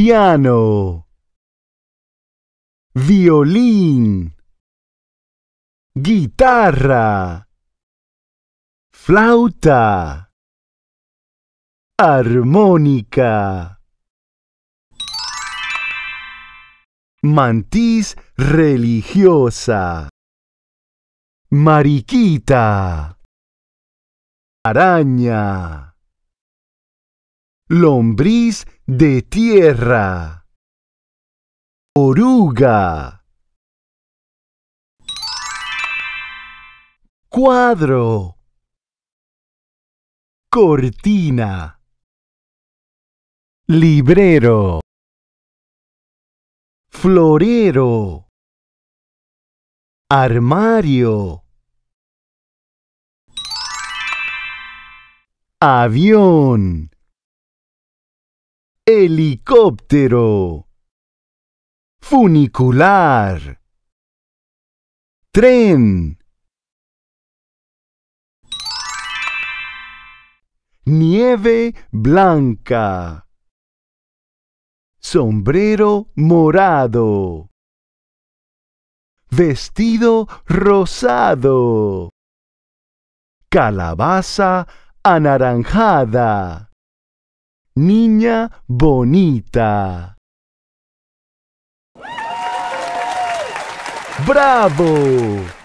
piano, violín, guitarra, flauta, armónica, mantis religiosa, mariquita, araña lombriz de tierra, oruga, cuadro, cortina, librero, florero, armario, avión helicóptero, funicular, tren, nieve blanca, sombrero morado, vestido rosado, calabaza anaranjada. Niña Bonita. Bravo!